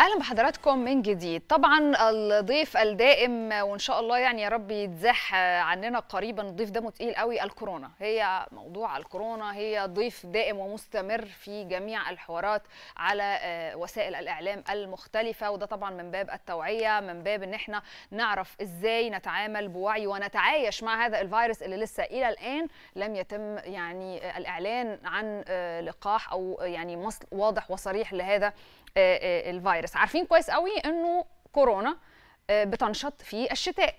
اهلا بحضراتكم من جديد طبعا الضيف الدائم وان شاء الله يعني يا رب يتزاح عننا قريبا الضيف ده متقيل قوي الكورونا هي موضوع الكورونا هي ضيف دائم ومستمر في جميع الحوارات على آه، وسائل الاعلام المختلفه وده طبعا من باب التوعيه من باب ان احنا نعرف ازاي نتعامل بوعي ونتعايش مع هذا الفيروس اللي لسه الى الان لم يتم يعني آه، الاعلان عن آه، لقاح او يعني واضح وصريح لهذا الفيروس كويس عارفين كويس قوي انه كورونا آه، بتنشط في الشتاء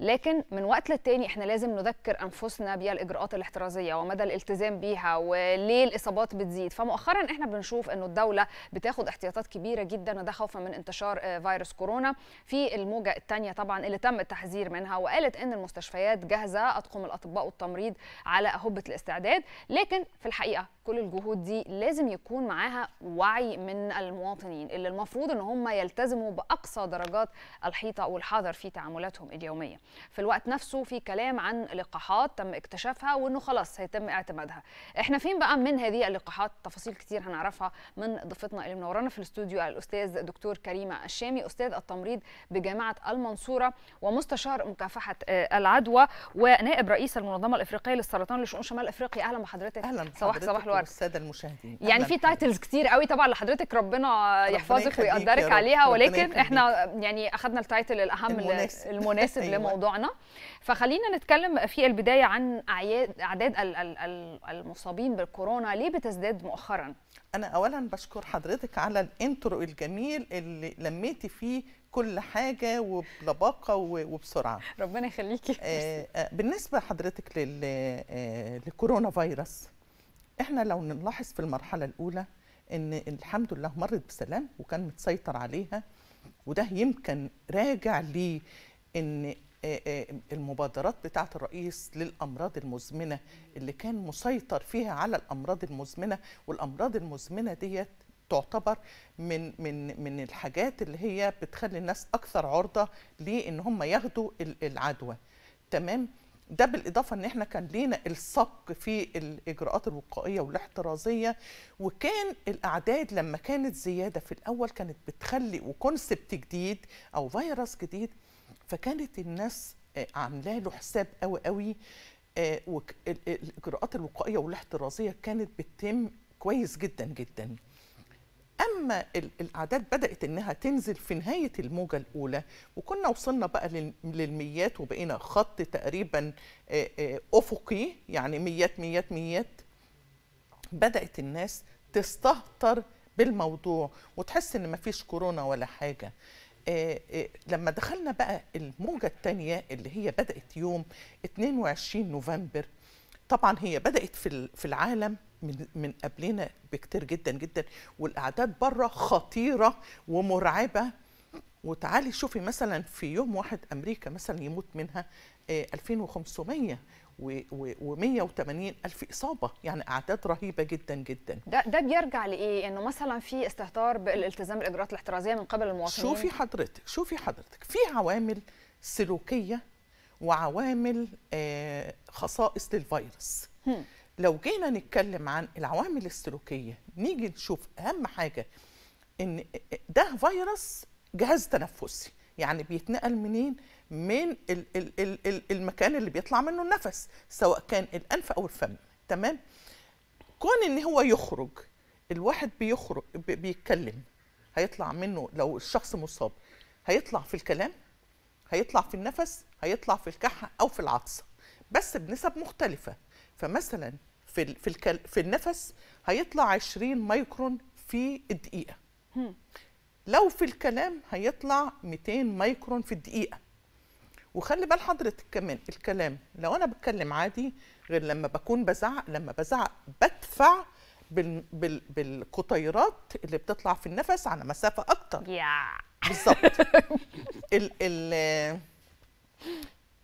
لكن من وقت للتاني احنا لازم نذكر انفسنا بالاجراءات الاحترازيه ومدى الالتزام بيها وليه الاصابات بتزيد فمؤخرا احنا بنشوف انه الدوله بتاخد احتياطات كبيره جدا وده خوفا من انتشار آه، فيروس كورونا في الموجه الثانيه طبعا اللي تم التحذير منها وقالت ان المستشفيات جاهزه اطقم الاطباء والتمريض على هبه الاستعداد لكن في الحقيقه كل الجهود دي لازم يكون معاها وعي من المواطنين اللي المفروض ان هم يلتزموا باقصى درجات الحيطه والحذر في تعاملاتهم اليوميه العالميه في الوقت نفسه في كلام عن لقاحات تم اكتشافها وانه خلاص هيتم اعتمادها احنا فين بقى من هذه اللقاحات تفاصيل كتير هنعرفها من ضيفتنا اللي منورانا في الاستوديو الاستاذ دكتور كريمه الشامي استاذ التمريض بجامعه المنصوره ومستشار مكافحه آه، العدوى ونائب رئيس المنظمه الافريقيه للسرطان لشؤون شمال افريقيا اهلا بحضرتك اهلا صباح صباح الورد الساده المشاهدين يعني في تايتلز كتير قوي طبعا لحضرتك ربنا يحفظك ويقدرك عليها ولكن احنا يعني اخذنا التايتل الاهم المناسب, المناسب أيوه. لموضوعنا فخلينا نتكلم في البدايه عن اعداد المصابين بالكورونا ليه بتزداد مؤخرا انا اولا بشكر حضرتك على الانترو الجميل اللي لميتي فيه كل حاجه وبلباقه وبسرعه ربنا يخليكي آه، آه، بالنسبه حضرتك للكورونا آه، فيروس احنا لو نلاحظ في المرحله الاولى ان الحمد لله مرت بسلام وكان متسيطر عليها وده يمكن راجع ان آه، آه، المبادرات بتاعه الرئيس للامراض المزمنه اللي كان مسيطر فيها على الامراض المزمنه والامراض المزمنه ديت تعتبر من من من الحاجات اللي هي بتخلي الناس اكثر عرضه لان هم ياخدوا العدوى تمام ده بالاضافه ان احنا كان لينا الصك في الاجراءات الوقائيه والاحترازيه وكان الاعداد لما كانت زياده في الاول كانت بتخلي وكونسبت جديد او فيروس جديد فكانت الناس آه، عاملاه له حساب قوي قوي آه، والاجراءات الوقائيه والاحترازيه كانت بتتم كويس جدا جدا اما الاعداد بدات انها تنزل في نهايه الموجه الاولى وكنا وصلنا بقى للميات وبقينا خط تقريبا آه، افقي يعني ميات ميات ميات بدات الناس تستهتر بالموضوع وتحس ان مفيش كورونا ولا حاجه آه، آه، لما دخلنا بقى الموجة الثانية اللي هي بدأت يوم 22 نوفمبر طبعا هي بدأت في في العالم من من قبلنا بكتير جدا جدا والأعداد بره خطيرة ومرعبة وتعالي شوفي مثلا في يوم واحد أمريكا مثلا يموت منها 2500 آه، و180 الف اصابه يعني اعداد رهيبه جدا جدا ده ده بيرجع لايه انه مثلا في استهتار بالالتزام الاجراءات الاحترازيه من قبل المواطنين شوفي حضرتك شوفي حضرتك في عوامل سلوكيه وعوامل آه، خصائص للفيروس هم. لو جينا نتكلم عن العوامل السلوكيه نيجي نشوف اهم حاجه ان آه، آه، ده فيروس جهاز تنفسي يعني بيتنقل منين من المكان اللي بيطلع منه النفس سواء كان الانف او الفم تمام كون ان هو يخرج الواحد بيخرج بيتكلم هيطلع منه لو الشخص مصاب هيطلع في الكلام هيطلع في النفس هيطلع في الكحه او في العطسه بس بنسب مختلفه فمثلا في في في النفس هيطلع 20 مايكرون في الدقيقه لو في الكلام هيطلع 200 مايكرون في الدقيقه وخلي بال حضرتك كمان الكلام لو انا بتكلم عادي غير لما بكون بزعق لما بزعق بدفع بال... بال... بالقطيرات اللي بتطلع في النفس على مسافه اكتر بالظبط ال... ال...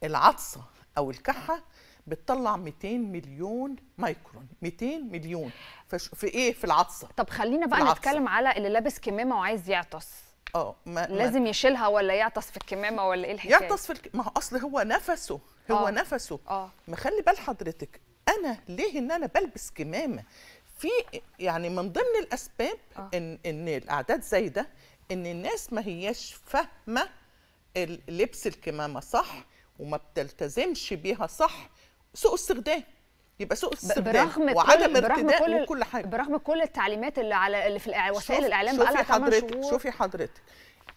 العطسه او الكحه بتطلع 200 مليون مايكرون 200 مليون في ايه في العطسه طب خلينا بقى نتكلم على اللي لابس كمامه وعايز يعطس اه لازم يشيلها ولا يعطس في الكمامه ولا ايه الحكايه يعطس في الك... ما هو اصل هو نفسه هو أوه. نفسه اه خلي بال حضرتك انا ليه ان انا بلبس كمامه في يعني من ضمن الاسباب أوه. ان ان الاعداد زايده ان الناس ما هياش فاهمه لبس الكمامه صح وما بتلتزمش بيها صح سوء استخدام يبقى سوء استخدام وعدم ارتداء كل وكل حاجه برغم كل التعليمات اللي على اللي في وسائل الاعلام بقى لها شهور شوفي حضرتك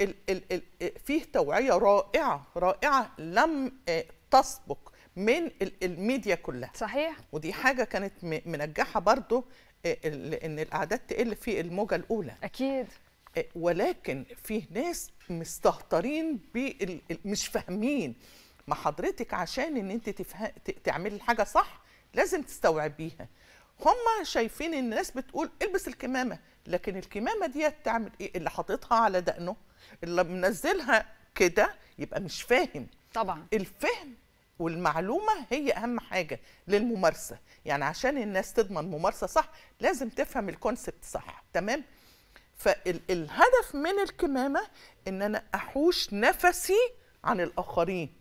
ال ال ال فيه توعيه رائعه رائعه لم آه، تسبق من الميديا كلها صحيح ودي حاجه كانت منجحه برضو آه، ان الاعداد تقل في الموجه الاولى اكيد آه، ولكن في ناس مستهترين مش فاهمين ما حضرتك عشان ان انت تعملي الحاجه صح لازم تستوعبيها هما شايفين ان الناس بتقول البس الكمامه لكن الكمامه دي تعمل ايه اللي حاططها على دقنه اللي منزلها كده يبقى مش فاهم طبعا الفهم والمعلومه هي اهم حاجه للممارسه يعني عشان الناس تضمن ممارسه صح لازم تفهم الكونسبت صح تمام فالهدف من الكمامه ان انا احوش نفسي عن الاخرين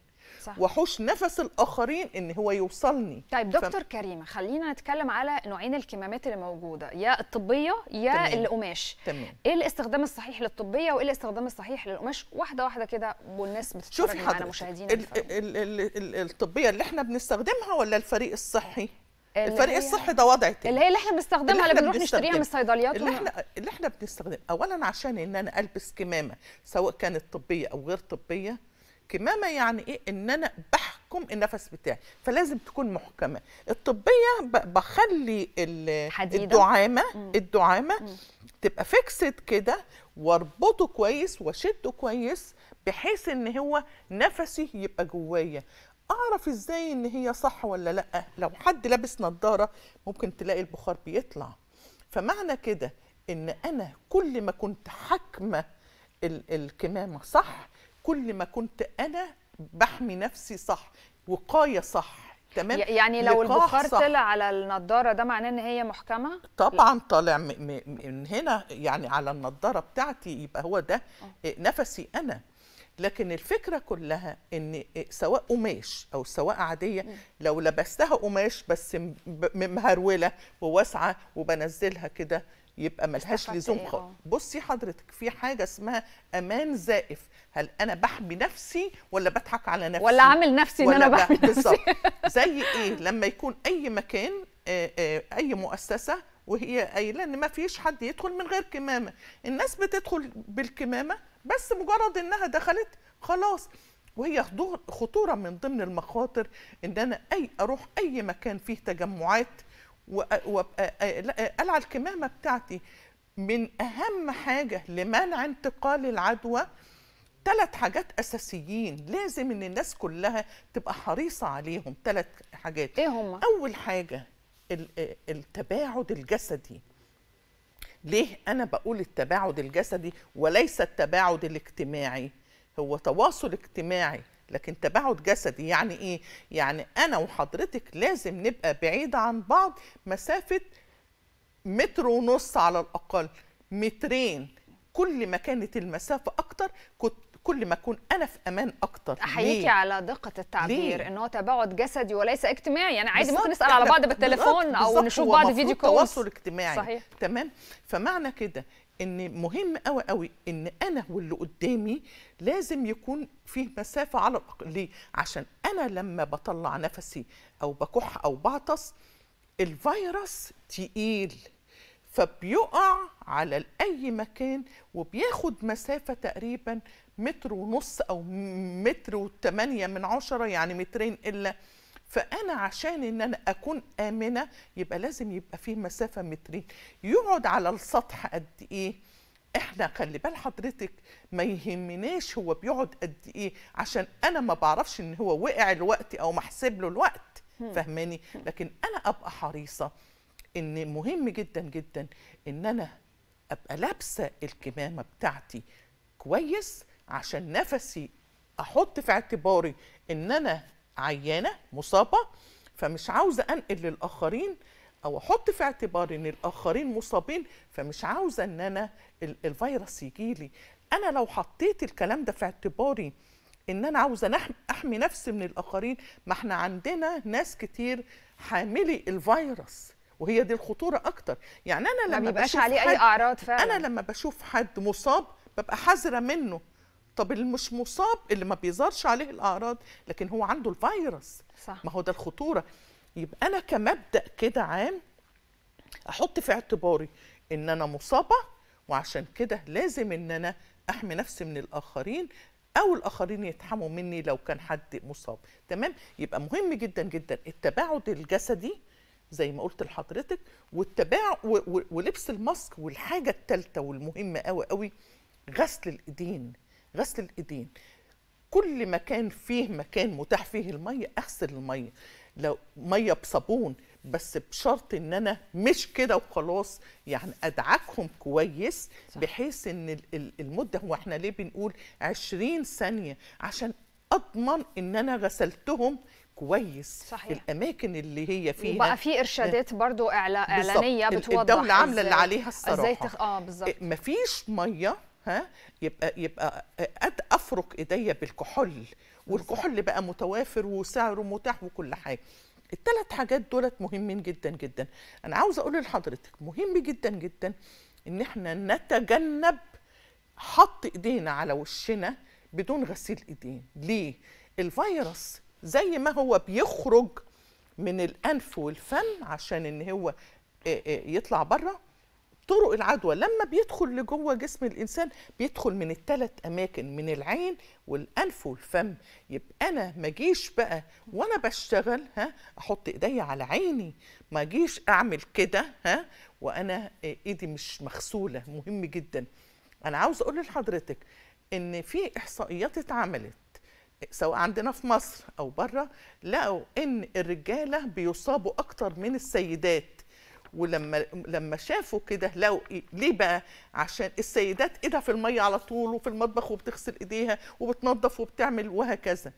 وحوش نفس الاخرين ان هو يوصلني طيب دكتور ف... كريمه خلينا نتكلم على نوعين الكمامات اللي موجوده يا الطبيه يا تمام. القماش تمام. ايه الاستخدام الصحيح للطبيه وايه الاستخدام الصحيح للقماش واحده واحده كده والناس بتتفرج معانا مشاهدينا ال... ال... ال... ال... الطبيه اللي احنا بنستخدمها ولا الفريق الصحي الفريق الصحي ده وضع تاني اللي هي اللي احنا بنستخدمها اللي, اللي بنروح نشتريها من الصيدليات اللي احنا اللي احنا بنستخدمها اولا عشان ان انا البس كمامه سواء كانت طبيه او غير طبيه الكمامه يعني ايه ان انا بحكم النفس بتاعي فلازم تكون محكمه الطبيه بخلي الدعامه الدعامه تبقى فيكسد كده واربطه كويس واشده كويس بحيث ان هو نفسي يبقى جوايا اعرف ازاي ان هي صح ولا لا لو حد لابس نظاره ممكن تلاقي البخار بيطلع فمعنى كده ان انا كل ما كنت حاكمه الكمامه صح كل ما كنت انا بحمي نفسي صح وقايه صح تمام يعني لو البخار طلع على النضاره ده معناه ان هي محكمه طبعا طالع من هنا يعني على النضاره بتاعتي يبقى هو ده آه. آه، نفسي انا لكن الفكرة كلها ان آه، سواء قماش او سواء عادية لو لبستها قماش بس مهرولة وواسعة وبنزلها كده يبقى ملهاش لزوم إيه؟ خالص آه. بصي حضرتك في حاجه اسمها امان زائف هل انا بحمي نفسي ولا بضحك على نفسي ولا عامل نفسي ان انا بحمي نفسي زي ايه لما يكون اي مكان آه، آه، اي مؤسسه وهي قايله ان ما فيش حد يدخل من غير كمامه الناس بتدخل بالكمامه بس مجرد انها دخلت خلاص وهي خطوره من ضمن المخاطر ان انا اي اروح اي مكان فيه تجمعات وقلع الكمامه بتاعتي من اهم حاجه لمنع انتقال العدوى ثلاث حاجات اساسيين لازم ان الناس كلها تبقى حريصه عليهم ثلاث حاجات ايه هم اول حاجه التباعد الجسدي ليه انا بقول التباعد الجسدي وليس التباعد الاجتماعي هو تواصل اجتماعي لكن تباعد جسدي يعني ايه يعني انا وحضرتك لازم نبقى بعيد عن بعض مسافه متر ونص على الاقل مترين كل ما كانت المسافه اكتر كنت كل ما اكون انا في امان اكتر احييكي على دقه التعبير ان هو تباعد جسدي وليس اجتماعي يعني عادي ممكن نسال على بعض بالتليفون او نشوف بعض فيديو كول تواصل اجتماعي صحيح تمام فمعنى كده ان مهم قوي قوي ان انا واللي قدامي لازم يكون فيه مسافه على الاقل ليه عشان انا لما بطلع نفسي او بكح او بعطس الفيروس تقيل فبيقع على اي مكان وبياخد مسافه تقريبا متر ونص او متر وثمانية من عشرة يعني مترين الا فانا عشان ان انا اكون امنه يبقى لازم يبقى في مسافه مترين يقعد على السطح قد ايه احنا خلي بال حضرتك ما يهمناش هو بيقعد قد ايه عشان انا ما بعرفش ان هو وقع الوقت او محسب له الوقت فهماني لكن انا ابقى حريصه ان مهم جدا جدا ان انا ابقى لابسه الكمامه بتاعتي كويس عشان نفسي احط في اعتباري ان انا عيانه مصابه فمش عاوزه انقل للاخرين او احط في اعتبار ان الاخرين مصابين فمش عاوزه ان انا الفيروس يجي لي انا لو حطيت الكلام ده في اعتباري ان انا عاوزه احمي نفسي من الاخرين ما احنا عندنا ناس كتير حاملي الفيروس وهي دي الخطوره اكتر يعني انا لما ما بيبقاش عليه اي اعراض فعلا انا لما بشوف حد مصاب ببقى حذره منه طب اللي مش مصاب اللي ما بيظهرش عليه الاعراض لكن هو عنده الفيروس صح. ما هو ده الخطوره يبقى انا كمبدا كده عام احط في اعتباري ان انا مصابه وعشان كده لازم ان انا احمي نفسي من الاخرين او الاخرين يتحموا مني لو كان حد مصاب تمام يبقى مهم جدا جدا التباعد الجسدي زي ما قلت لحضرتك والتباع ولبس الماسك والحاجه الثالثه والمهمه قوي قوي غسل الايدين غسل الايدين كل مكان فيه مكان متاح فيه الميه اغسل الميه لو ميه بصابون بس بشرط ان انا مش كده وخلاص يعني ادعكهم كويس بحيث ان المده هو احنا ليه بنقول 20 ثانيه عشان اضمن ان انا غسلتهم كويس صحيح. الاماكن اللي هي فيها وبقى في ارشادات آه. برضو اعلانيه بتوضح الدوله عامله اللي عليها الصراحه ازاي تخ... اه بالظبط إيه، مفيش ميه ها يبقى يبقى افرك ايديا بالكحول والكحول بقى متوافر وسعره متاح وكل حاجه الثلاث حاجات دولت مهمين جدا جدا انا عاوزه اقول لحضرتك مهم جدا جدا ان احنا نتجنب حط ايدينا على وشنا بدون غسيل ايدين ليه الفيروس زي ما هو بيخرج من الانف والفم عشان ان هو يطلع بره طرق العدوى لما بيدخل لجوه جسم الانسان بيدخل من الثلاث اماكن من العين والانف والفم يبقى انا ما جيش بقى وانا بشتغل ها احط ايدي على عيني ما جيش اعمل كده ها وانا ايدي مش مغسوله مهم جدا انا عاوز اقول لحضرتك ان في احصائيات اتعملت سواء عندنا في مصر او بره لقوا ان الرجاله بيصابوا اكتر من السيدات ولما لما شافوا كده لو إيه، ليه بقى عشان السيدات ايدها في الميه على طول وفي المطبخ وبتغسل ايديها وبتنظف وبتعمل وهكذا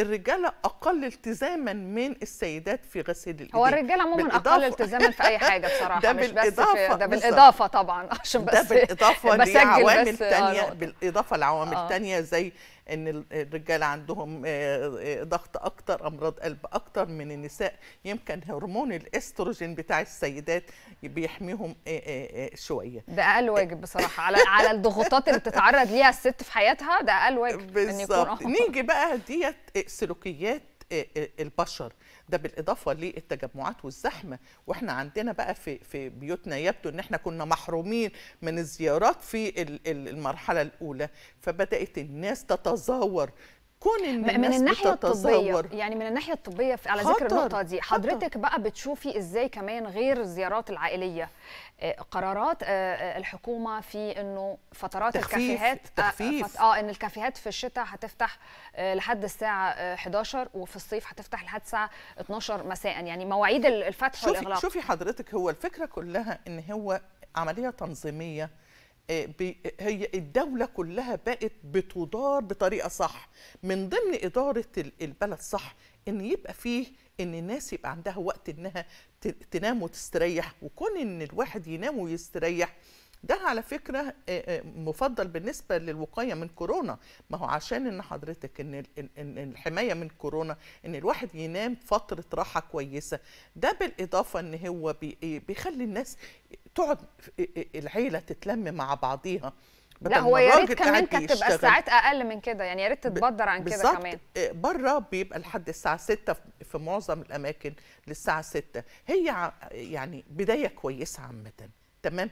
الرجاله اقل التزاما من السيدات في غسيل الايدين هو الرجاله عموما اقل التزاما في اي حاجه بصراحه ده مش بس في ده بالاضافه طبعا عشان بس ده آه. بالاضافه لعوامل ثانيه آه. بالاضافه لعوامل ثانيه زي ان الرجال عندهم آه، آه، ضغط اكتر امراض قلب اكتر من النساء يمكن هرمون الاستروجين بتاع السيدات بيحميهم آه، شويه ده اقل واجب بصراحه على على الضغوطات اللي بتتعرض ليها الست في حياتها ده اقل واجب بالظبط نيجي بقى ديت سلوكيات البشر ده بالاضافه للتجمعات والزحمه واحنا عندنا بقى في في بيوتنا يبدو ان احنا كنا محرومين من الزيارات في المرحله الاولى فبدات الناس تتزاور كون ان من الناحيه الطبيه يعني من الناحيه الطبيه على ذكر النقطه دي حضرتك خطر. بقى بتشوفي ازاي كمان غير الزيارات العائليه آه، قرارات آه، آه، الحكومه في انه فترات تخفيف. الكافيهات تخفيف. اه ان الكافيهات في الشتاء هتفتح لحد الساعه 11 وفي الصيف هتفتح لحد الساعه 12 مساء يعني مواعيد الفتح شوفي والاغلاق شوفي حضرتك هو الفكره كلها ان هو عمليه تنظيميه آه، هي الدولة كلها بقت بتدار بطريقة صح من ضمن إدارة البلد صح إن يبقى فيه إن الناس يبقى عندها وقت إنها تنام وتستريح وكون إن الواحد ينام ويستريح ده على فكرة آه، آه، مفضل بالنسبة للوقاية من كورونا ما هو عشان إن حضرتك إن الحماية من كورونا إن الواحد ينام فترة راحة كويسة ده بالإضافة إن هو بيخلي الناس تقعد العيله تتلم مع بعضيها لا هو يا ريت كمان كانت تبقى الساعات اقل من كده يعني يا ريت تتبدر عن كده كمان بره بيبقى لحد الساعه 6 في معظم الاماكن للساعه 6 هي يعني بدايه كويسه عامه تمام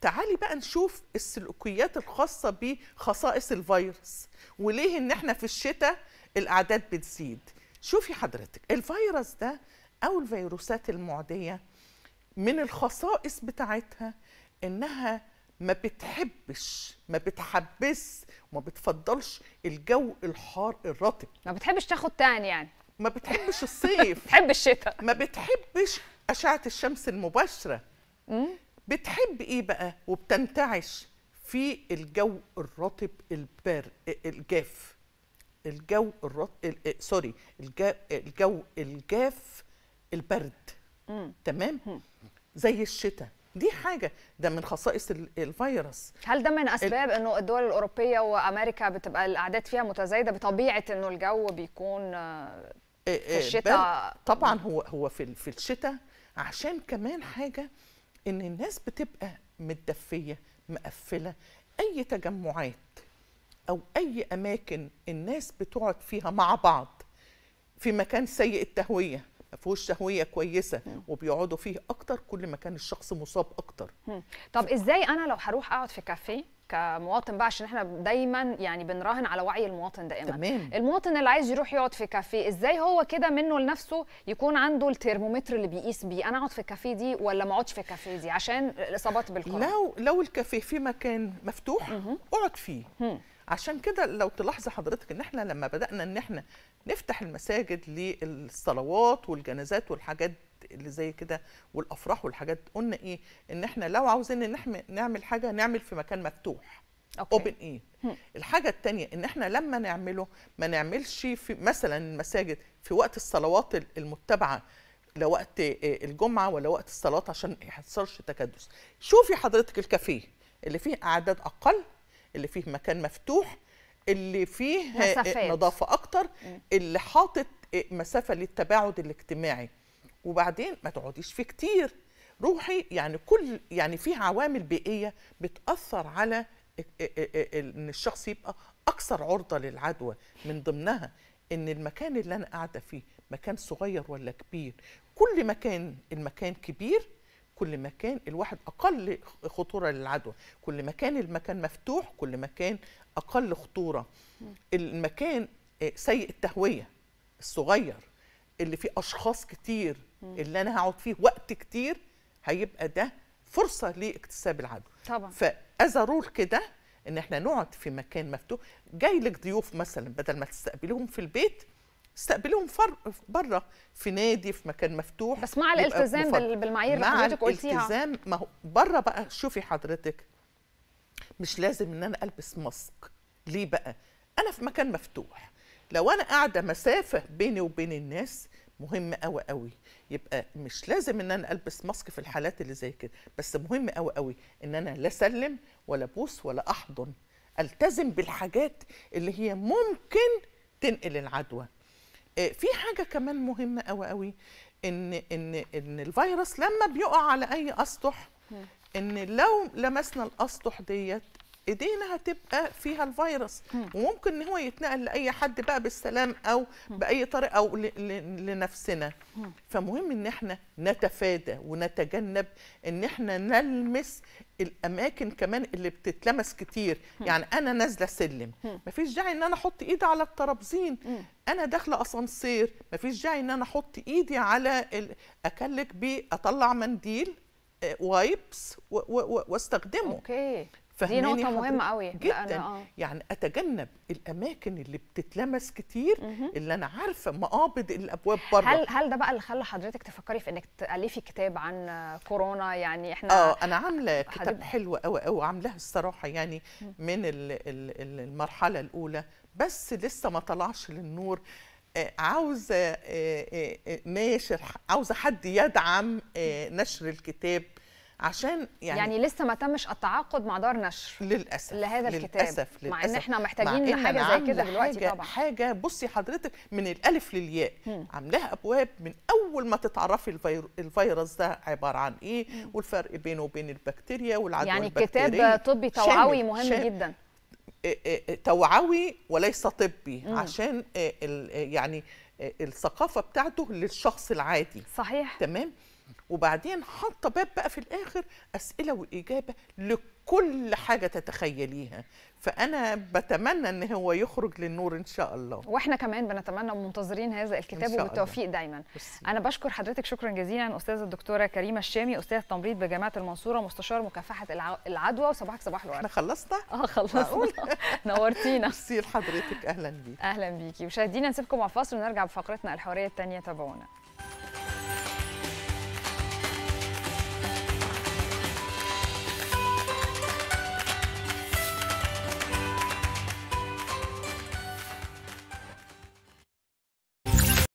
تعالي بقى نشوف السلوكيات الخاصه بخصائص الفيروس وليه ان احنا في الشتاء الاعداد بتزيد شوفي حضرتك الفيروس ده او الفيروسات المعديه من الخصائص بتاعتها انها ما بتحبش ما بتحبس وما بتفضلش الجو الحار الرطب ما بتحبش تاخد تان يعني ما بتحبش الصيف بتحب الشتاء ما بتحبش اشعه الشمس المباشره بتحب ايه بقى وبتنتعش في الجو الرطب البارد الجاف الجو الرطب سوري الجو الجاف البرد تمام زي الشتاء دي حاجه ده من خصائص الفيروس هل ده من اسباب انه الدول الاوروبيه وامريكا بتبقى الاعداد فيها متزايده بطبيعه انه الجو بيكون آه، آه، في آه، الشتاء طبعا هو هو في في الشتاء عشان كمان حاجه ان الناس بتبقى متدفيه مقفله اي تجمعات او اي اماكن الناس بتقعد فيها مع بعض في مكان سيء التهويه فيهوش شهويه كويسه وبيقعدوا فيه اكتر كل ما كان الشخص مصاب اكتر طب ازاي انا لو هروح اقعد في كافيه كمواطن بقى عشان احنا دايما يعني بنراهن على وعي المواطن دائما تمام. المواطن اللي عايز يروح يقعد في كافيه ازاي هو كده منه لنفسه يكون عنده الترمومتر اللي بيقيس بيه انا اقعد في الكافيه دي ولا ما اقعدش في الكافيه دي عشان الاصابات بالكورونا لو لو الكافيه في مكان مفتوح اقعد فيه عشان كده لو تلاحظي حضرتك ان احنا لما بدانا ان احنا نفتح المساجد للصلوات والجنازات والحاجات اللي زي كده والافراح والحاجات قلنا ايه ان احنا لو عاوزين ان احنا نعمل حاجه نعمل في مكان مفتوح اوبن ايه الحاجه الثانيه ان احنا لما نعمله ما نعملش في مثلا المساجد في وقت الصلوات المتبعه لوقت آه، الجمعه ولا وقت الصلاه عشان ما يحصلش تكدس شوفي حضرتك الكافيه اللي فيه اعداد اقل اللي فيه مكان مفتوح اللي فيه مسافات. نظافه اكتر اللي حاطط مسافه للتباعد الاجتماعي وبعدين ما تقعديش فيه كتير روحي يعني كل يعني في عوامل بيئيه بتاثر على ان الشخص يبقى اكثر عرضه للعدوى من ضمنها ان المكان اللي انا قاعده فيه مكان صغير ولا كبير كل مكان المكان كبير كل ما كان الواحد اقل خطوره للعدوى كل ما كان المكان مفتوح كل ما كان اقل خطوره المكان آه، سيء التهويه الصغير اللي فيه اشخاص كتير اللي انا هقعد فيه وقت كتير هيبقى ده فرصه لاكتساب العدوى طبعا فاذا رول كده ان احنا نقعد في مكان مفتوح جاي لك ضيوف مثلا بدل ما تستقبلهم في البيت استقبلهم بره في نادي في مكان مفتوح بس مع الالتزام بالمعايير اللي حضرتك قلتيها مع الالتزام ما هو بره بقى شوفي حضرتك مش لازم ان انا البس ماسك ليه بقى انا في مكان مفتوح لو انا قاعده مسافه بيني وبين الناس مهم قوي قوي يبقى مش لازم ان انا البس ماسك في الحالات اللي زي كده بس مهم قوي قوي ان انا لا اسلم ولا ابوس ولا احضن التزم بالحاجات اللي هي ممكن تنقل العدوى آه، في حاجه كمان مهمه قوي قوي ان ان ان الفيروس لما بيقع على اي اسطح ان لو لمسنا الاسطح ديت ايدينا هتبقى فيها الفيروس وممكن ان هو يتنقل لاي حد بقى بالسلام او باي طريقه او لنفسنا فمهم ان احنا نتفادى ونتجنب ان احنا نلمس الاماكن كمان اللي بتتلمس كتير يعني انا نازله سلم مفيش داعي ان انا احط ايدي على الترابزين انا داخله اسانسير مفيش داعي ان انا احط ايدي على اكلك بيه اطلع منديل آه، وايبس واستخدمه أوكي. دي نقطة مهمة قوي جدا أنا آه. يعني اتجنب الاماكن اللي بتتلمس كتير مه. اللي انا عارفة مقابض الابواب بره هل هل ده بقى اللي خلى حضرتك تفكري في انك تالفي كتاب عن كورونا يعني احنا اه انا عاملة كتاب حلو قوي قوي وعاملاه الصراحة يعني مه. من المرحلة الاولى بس لسه ما طلعش للنور آه، عاوزه آه، آه، ناشر عاوزه حد يدعم نشر الكتاب عشان يعني يعني لسه ما تمش التعاقد مع دار نشر للاسف لهذا الكتاب للاسف, للأسف مع ان احنا محتاجين إن حاجه زي كده دلوقتي حاجة طبعا حاجه بصي حضرتك من الالف للياء عاملاها ابواب من اول ما تتعرفي الفيروس ده عباره عن ايه مم. والفرق بينه وبين البكتيريا والعدوى يعني الكتاب طبي توعوي مهم شامل. جدا إيه، إيه، إيه، توعوي وليس طبي مم. عشان يعني الثقافه بتاعته للشخص العادي صحيح تمام وبعدين حاطه باب بقى في الاخر اسئله واجابه لكل حاجه تتخيليها فانا بتمنى ان هو يخرج للنور ان شاء الله واحنا كمان بنتمنى ومنتظرين هذا الكتاب وبالتوفيق دايما بس. انا بشكر حضرتك شكرا جزيلا استاذه الدكتوره كريمه الشامي استاذ تمريض بجامعه المنصوره مستشار مكافحه العدوى وصباحك صباح الورد احنا خلصنا اه خلصنا نورتينا ميرسي لحضرتك اهلا بيك اهلا بيكي مشاهدينا نسيبكم مع فاصل ونرجع بفقرتنا الحواريه الثانيه تابعونا